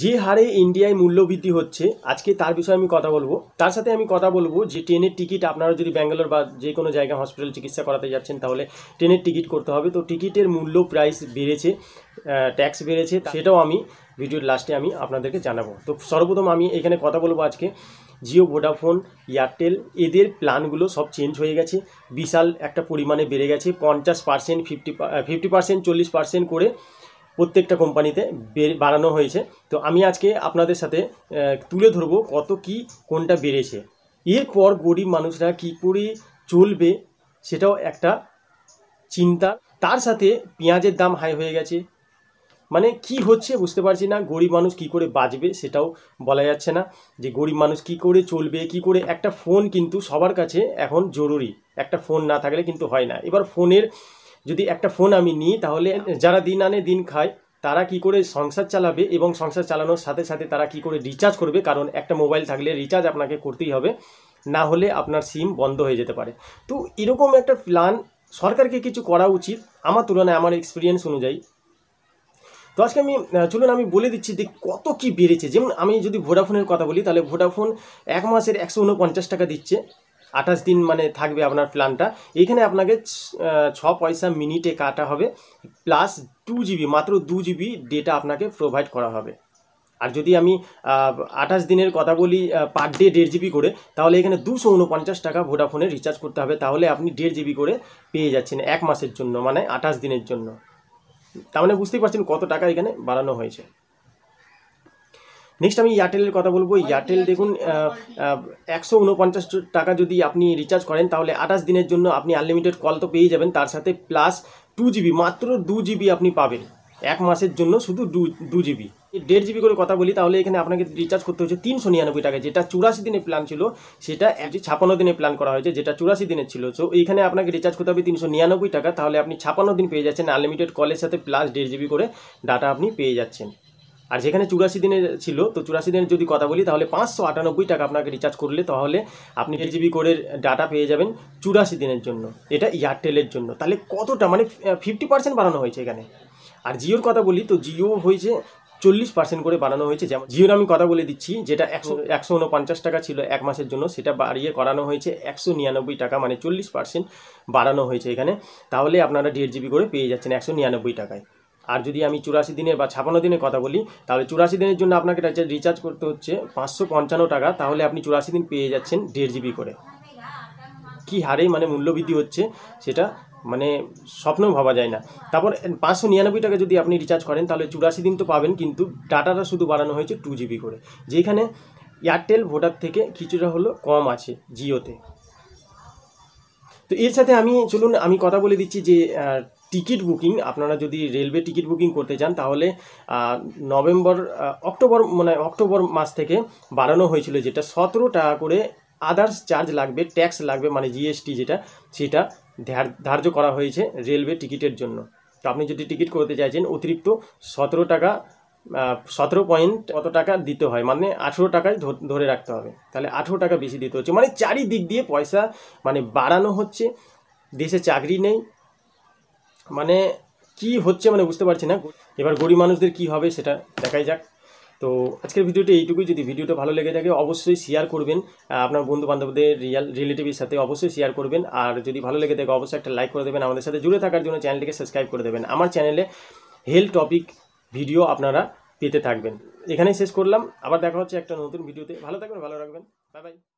যে হারে ইন্ডিয়ায় মূল্যবৃদ্ধি হচ্ছে আজকে তার বিষয়ে আমি কথা বলবো তার সাথে আমি কথা বলবো যে ট্রেনের টিকিট আপনারা যদি ব্যাঙ্গালোর বা যে কোনো জায়গায় হসপিটাল চিকিৎসা করাতে যাচ্ছেন তাহলে ট্রেনের টিকিট করতে হবে তো টিকিটের মূল্য প্রাইস বেড়েছে ট্যাক্স বেড়েছে সেটাও আমি ভিডিওর লাস্টে আমি আপনাদেরকে জানাবো তো সর্বপ্রথম আমি এখানে কথা বলবো আজকে জিও ভোডাফোন এয়ারটেল এদের প্ল্যানগুলো সব চেঞ্জ হয়ে গেছে বিশাল একটা পরিমাণে বেড়ে গেছে পঞ্চাশ পার্সেন্ট ফিফটি ফিফটি পার্সেন্ট চল্লিশ পার্সেন্ট করে প্রত্যেকটা কোম্পানিতে বাড়ানো হয়েছে তো আমি আজকে আপনাদের সাথে তুলে ধরবো কত কি কোনটা বেড়েছে এরপর গরিব মানুষরা কি করে চলবে সেটাও একটা চিন্তা তার সাথে পেঁয়াজের দাম হাই হয়ে গেছে মানে কি হচ্ছে বুঝতে পারছি না গরিব মানুষ কি করে বাঁচবে সেটাও বলা যাচ্ছে না যে গরিব মানুষ কি করে চলবে কি করে একটা ফোন কিন্তু সবার কাছে এখন জরুরি একটা ফোন না থাকলে কিন্তু হয় না এবার ফোনের যদি একটা ফোন আমি নিই তাহলে যারা দিন আনে দিন খায় তারা কি করে সংসার চালাবে এবং সংসার চালানোর সাথে সাথে তারা কি করে রিচার্জ করবে কারণ একটা মোবাইল থাকলে রিচার্জ আপনাকে করতেই হবে না হলে আপনার সিম বন্ধ হয়ে যেতে পারে তো এরকম একটা প্ল্যান সরকারকে কিছু করা উচিত আমার তুলনায় আমার এক্সপিরিয়েন্স অনুযায়ী তো আজকে আমি চলুন আমি বলে দিচ্ছি যে কত কি বেড়েছে যেমন আমি যদি ভোডাফোনের কথা বলি তাহলে ভোডাফোন এক মাসের একশো উনপঞ্চাশ টাকা দিচ্ছে আঠাশ দিন মানে থাকবে আপনার প্ল্যানটা এখানে আপনাকে ছ পয়সা মিনিটে কাটা হবে প্লাস টু জিবি মাত্র দু জিবি ডেটা আপনাকে প্রোভাইড করা হবে আর যদি আমি আঠাশ দিনের কথা বলি পার ডে দেড় জিবি করে তাহলে এখানে দুশো উনপঞ্চাশ টাকা ভোডাফোনে রিচার্জ করতে হবে তাহলে আপনি দেড় জিবি করে পেয়ে যাচ্ছেন এক মাসের জন্য মানে আঠাশ দিনের জন্য তার মানে বুঝতেই পারছেন কত টাকা এখানে বাড়ানো হয়েছে নেক্সট আমি এয়ারটেলের কথা বলবো এয়ারটেল দেখুন একশো উনপঞ্চাশ টাকা যদি আপনি রিচার্জ করেন তাহলে আঠাশ দিনের জন্য আপনি আনলিমিটেড কল তো পেয়ে যাবেন তার সাথে প্লাস টু জিবি মাত্র দু জিবি আপনি পাবেন এক মাসের জন্য শুধু দু দু জিবি দেড় জিবি করে কথা বলি তাহলে এখানে আপনাকে রিচার্জ করতে হচ্ছে তিনশো নিরানব্বই টাকা যেটা চুরাশি দিনের প্ল্যান ছিল সেটা একটি ছাপান্ন দিনে প্ল্যান করা হয়েছে যেটা চুরাশি দিনের ছিল সো এইখানে আপনাকে রিচার্জ করতে হবে তিনশো নিরানব্বই টাকা তাহলে আপনি ছাপান্ন দিন পেয়ে যাচ্ছেন আনলিমিটেড কলের সাথে প্লাস দেড় জিবি করে ডাটা আপনি পেয়ে যাচ্ছেন আর যেখানে চুরাশি দিনের ছিল তো চুরাশি দিনের যদি কথা বলি তাহলে পাঁচশো আটানব্বই টাকা আপনাকে রিচার্জ করলে তাহলে আপনি দেড় জিবি করে ডাটা পেয়ে যাবেন চুরাশি দিনের জন্য এটা এয়ারটেলের জন্য তাহলে কতটা মানে ফিফটি পার্সেন্ট বাড়ানো হয়েছে এখানে আর জিওর কথা বলি তো জিও হয়েছে চল্লিশ পার্সেন্ট করে বাড়ানো হয়েছে যেমন জিওর আমি কথা বলে দিচ্ছি যেটা একশো একশো টাকা ছিল এক মাসের জন্য সেটা বাড়িয়ে করানো হয়েছে একশো নিরানব্বই টাকা মানে চল্লিশ পার্সেন্ট বাড়ানো হয়েছে এখানে তাহলে আপনারা দেড় জিবি করে পেয়ে যাচ্ছেন একশো নিরানব্বই টাকায় আর যদি আমি চুরাশি দিনের বা ছাপান্ন দিনের কথা বলি তাহলে চুরাশি দিনের জন্য আপনাকে রিচার্জ করতে হচ্ছে পাঁচশো পঞ্চান্ন টাকা তাহলে আপনি চুরাশি দিন পেয়ে যাচ্ছেন দেড় জিবি করে কী হারে মানে মূল্যবৃদ্ধি হচ্ছে সেটা মানে স্বপ্নও ভাবা যায় না তারপর পাঁচশো নিরানব্বই টাকা যদি আপনি রিচার্জ করেন তাহলে চুরাশি দিন তো পাবেন কিন্তু ডাটাটা শুধু বাড়ানো হয়েছে টু জিবি করে যেখানে এয়ারটেল ভোটার থেকে কিছুটা হলো কম আছে জিওতে তো এর সাথে আমি চলুন আমি কথা বলে দিচ্ছি যে টিকিট বুকিং আপনারা যদি রেলওয়ে টিকিট বুকিং করতে চান তাহলে নভেম্বর অক্টোবর মানে অক্টোবর মাস থেকে বাড়ানো হয়েছিল যেটা সতেরো টাকা করে আদার্স চার্জ লাগবে ট্যাক্স লাগবে মানে জিএসটি যেটা সেটা ধার্য করা হয়েছে রেলওয়ে টিকিটের জন্য তো আপনি যদি টিকিট করতে চাইছেন অতিরিক্ত সতেরো টাকা সতেরো পয়েন্ট কত টাকা দিতে হয় মানে আঠেরো টাকায় ধরে রাখতে হবে তাহলে আঠেরো টাকা বেশি দিতে হচ্ছে মানে চারিদিক দিয়ে পয়সা মানে বাড়ানো হচ্ছে দেশে চাকরি নেই মানে কি হচ্ছে মানে বুঝতে পারছি না এবার গরিব মানুষদের কি হবে সেটা দেখাই যাক তো আজকের ভিডিওটি এইটুকুই যদি ভিডিওটা ভালো লেগে থাকে অবশ্যই শেয়ার করবেন আপনার বন্ধু বান্ধবদের রিয়াল রিলেটিভের সাথে অবশ্যই শেয়ার করবেন আর যদি ভালো লেগে থাকে অবশ্যই একটা লাইক করে দেবেন আমাদের সাথে জুড়ে থাকার জন্য চ্যানেলটিকে সাবস্ক্রাইব করে দেবেন আমার চ্যানেলে হেলথ টপিক ভিডিও আপনারা পেতে থাকবেন এখানেই শেষ করলাম আবার দেখা হচ্ছে একটা নতুন ভিডিওতে ভালো থাকবেন ভালো রাখবেন বাই বাই